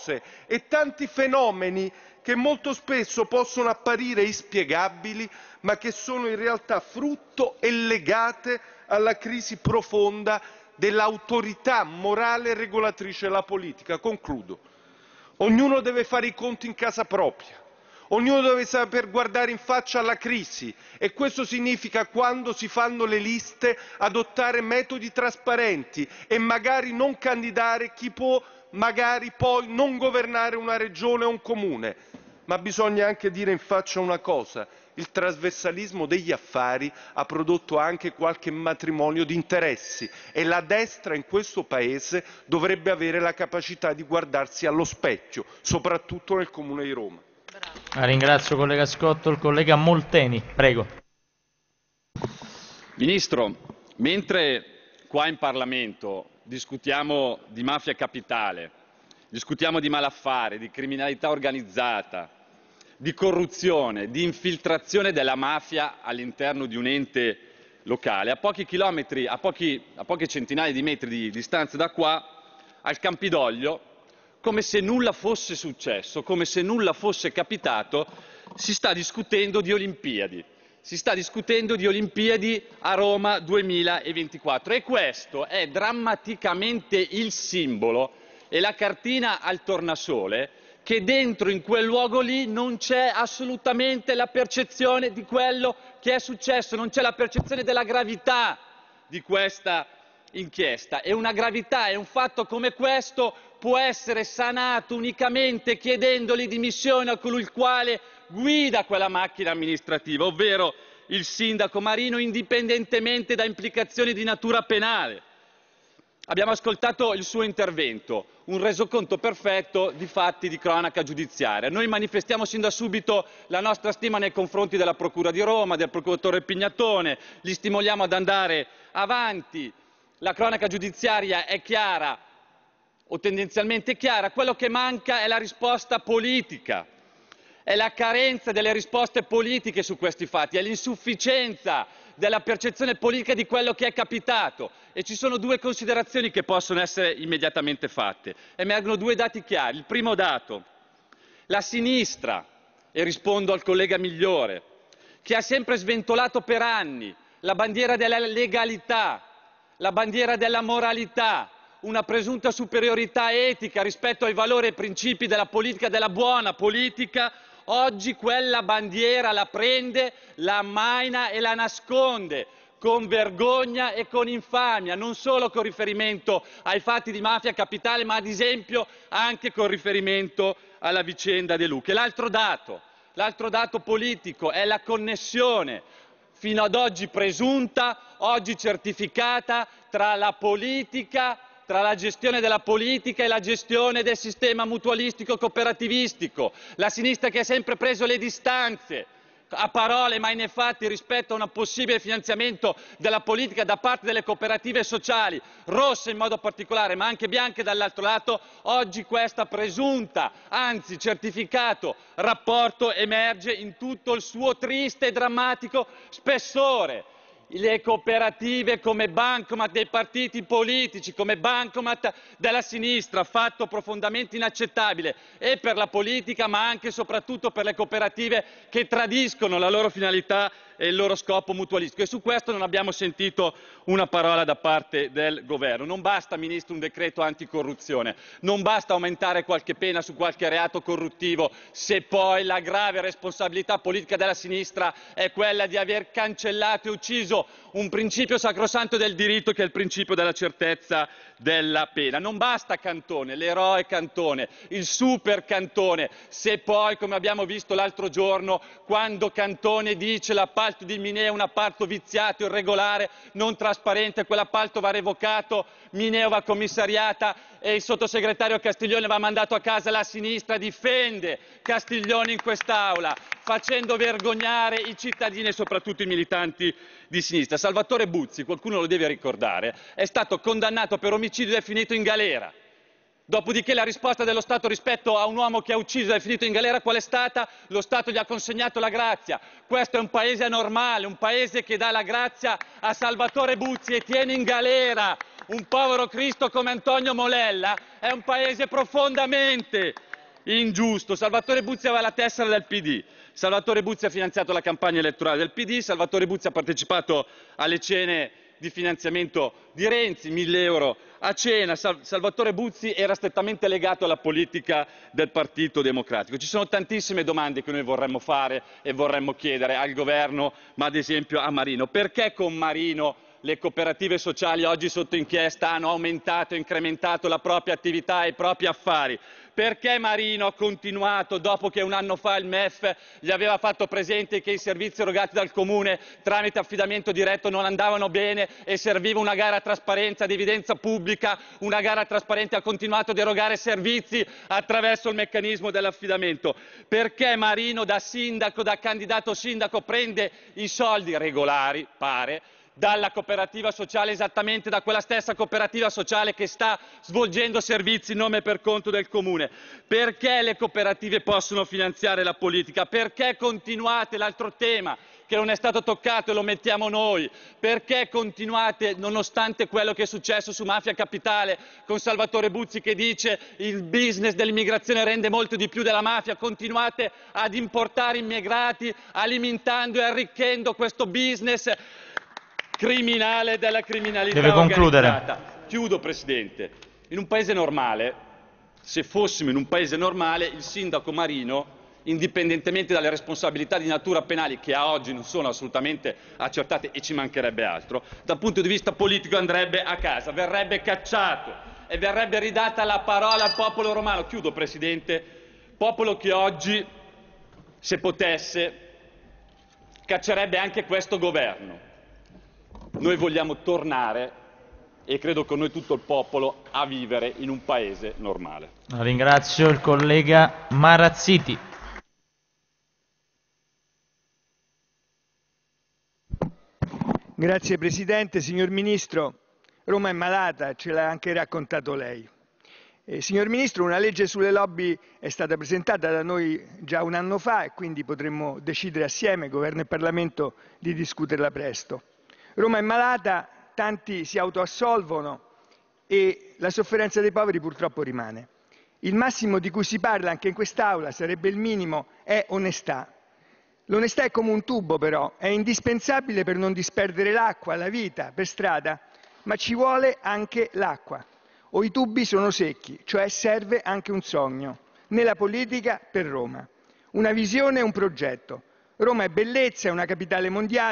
mosse e tanti fenomeni che molto spesso possono apparire inspiegabili, ma che sono in realtà frutto e legate alla crisi profonda dell'autorità morale regolatrice della politica. Concludo. Ognuno deve fare i conti in casa propria. Ognuno deve saper guardare in faccia alla crisi e questo significa, quando si fanno le liste, adottare metodi trasparenti e magari non candidare chi può magari poi non governare una regione o un comune, ma bisogna anche dire in faccia una cosa, il trasversalismo degli affari ha prodotto anche qualche matrimonio di interessi e la destra in questo Paese dovrebbe avere la capacità di guardarsi allo specchio, soprattutto nel Comune di Roma. Ah, ringrazio collega Scotto, il collega Molteni, prego. Ministro, mentre qua in Parlamento discutiamo di mafia capitale, discutiamo di malaffare, di criminalità organizzata, di corruzione, di infiltrazione della mafia all'interno di un ente locale. A pochi chilometri, a, pochi, a poche centinaia di metri di distanza da qua, al Campidoglio, come se nulla fosse successo, come se nulla fosse capitato, si sta discutendo di Olimpiadi si sta discutendo di Olimpiadi a Roma 2024 e questo è drammaticamente il simbolo e la cartina al tornasole che dentro in quel luogo lì non c'è assolutamente la percezione di quello che è successo, non c'è la percezione della gravità di questa inchiesta e una gravità e un fatto come questo può essere sanato unicamente chiedendo le dimissioni a colui il quale guida quella macchina amministrativa, ovvero il sindaco Marino, indipendentemente da implicazioni di natura penale. Abbiamo ascoltato il suo intervento, un resoconto perfetto di fatti di cronaca giudiziaria. Noi manifestiamo sin da subito la nostra stima nei confronti della Procura di Roma, del procuratore Pignatone, li stimoliamo ad andare avanti. La cronaca giudiziaria è chiara o tendenzialmente chiara, quello che manca è la risposta politica è la carenza delle risposte politiche su questi fatti, è l'insufficienza della percezione politica di quello che è capitato. E ci sono due considerazioni che possono essere immediatamente fatte. Emergono due dati chiari. Il primo dato, la sinistra, e rispondo al collega Migliore, che ha sempre sventolato per anni la bandiera della legalità, la bandiera della moralità, una presunta superiorità etica rispetto ai valori e principi della politica, della buona politica, oggi quella bandiera la prende, la ammaina e la nasconde con vergogna e con infamia, non solo con riferimento ai fatti di mafia capitale, ma ad esempio anche con riferimento alla vicenda De Luca. L'altro dato, l'altro dato politico è la connessione fino ad oggi presunta, oggi certificata, tra la politica tra la gestione della politica e la gestione del sistema mutualistico cooperativistico, la sinistra che ha sempre preso le distanze a parole ma nei fatti rispetto a un possibile finanziamento della politica da parte delle cooperative sociali, rosse in modo particolare ma anche bianche dall'altro lato, oggi questa presunta, anzi certificato rapporto emerge in tutto il suo triste e drammatico spessore le cooperative come bancomat dei partiti politici, come bancomat della sinistra, fatto profondamente inaccettabile e per la politica ma anche e soprattutto per le cooperative che tradiscono la loro finalità e il loro scopo mutualistico. E su questo non abbiamo sentito una parola da parte del governo. Non basta, Ministro, un decreto anticorruzione, non basta aumentare qualche pena su qualche reato corruttivo se poi la grave responsabilità politica della sinistra è quella di aver cancellato e ucciso un principio sacrosanto del diritto che è il principio della certezza della pena. Non basta Cantone, l'eroe Cantone, il super Cantone, se poi, come abbiamo visto l'altro giorno, quando Cantone dice la pace l'appalto di Mineo è un appalto viziato, irregolare, non trasparente, quell'appalto va revocato, Mineo va commissariata e il sottosegretario Castiglione va mandato a casa. La sinistra difende Castiglione in quest'Aula, facendo vergognare i cittadini e soprattutto i militanti di sinistra. Salvatore Buzzi, qualcuno lo deve ricordare, è stato condannato per omicidio ed è finito in galera. Dopodiché la risposta dello Stato rispetto a un uomo che ha ucciso e è finito in galera qual è stata? Lo Stato gli ha consegnato la grazia. Questo è un paese anormale, un paese che dà la grazia a Salvatore Buzzi e tiene in galera un povero Cristo come Antonio Molella. È un paese profondamente ingiusto. Salvatore Buzzi aveva la tessera del PD. Salvatore Buzzi ha finanziato la campagna elettorale del PD, Salvatore Buzzi ha partecipato alle cene di finanziamento di Renzi, 1000 euro a cena. Salvatore Buzzi era strettamente legato alla politica del Partito Democratico. Ci sono tantissime domande che noi vorremmo fare e vorremmo chiedere al governo, ma ad esempio a Marino. Perché con Marino le cooperative sociali oggi sotto inchiesta hanno aumentato e incrementato la propria attività e i propri affari. Perché Marino ha continuato dopo che un anno fa il MEF gli aveva fatto presente che i servizi erogati dal comune tramite affidamento diretto non andavano bene e serviva una gara a trasparenza ad evidenza pubblica, una gara trasparente ha continuato ad erogare servizi attraverso il meccanismo dell'affidamento? Perché Marino da sindaco, da candidato sindaco prende i soldi regolari, pare dalla cooperativa sociale, esattamente da quella stessa cooperativa sociale che sta svolgendo servizi in nome e per conto del comune. Perché le cooperative possono finanziare la politica? Perché continuate l'altro tema che non è stato toccato e lo mettiamo noi? Perché continuate, nonostante quello che è successo su Mafia Capitale, con Salvatore Buzzi che dice il business dell'immigrazione rende molto di più della mafia, continuate ad importare immigrati alimentando e arricchendo questo business criminale della criminalità Deve concludere. Organizzata. Chiudo, Presidente. In un paese normale, se fossimo in un paese normale, il sindaco Marino indipendentemente dalle responsabilità di natura penali che a oggi non sono assolutamente accertate e ci mancherebbe altro, dal punto di vista politico andrebbe a casa, verrebbe cacciato e verrebbe ridata la parola al popolo romano. Chiudo, Presidente, popolo che oggi, se potesse, caccerebbe anche questo governo. Noi vogliamo tornare e credo con noi tutto il popolo a vivere in un paese normale. Ringrazio il collega Marazziti. Grazie Presidente, signor Ministro. Roma è malata, ce l'ha anche raccontato lei. Eh, signor Ministro, una legge sulle lobby è stata presentata da noi già un anno fa e quindi potremmo decidere assieme, Governo e Parlamento, di discuterla presto. Roma è malata, tanti si autoassolvono e la sofferenza dei poveri purtroppo rimane. Il massimo di cui si parla anche in quest'Aula, sarebbe il minimo, è onestà. L'onestà è come un tubo però, è indispensabile per non disperdere l'acqua, la vita, per strada, ma ci vuole anche l'acqua. O i tubi sono secchi, cioè serve anche un sogno, nella politica per Roma. Una visione e un progetto. Roma è bellezza, è una capitale mondiale.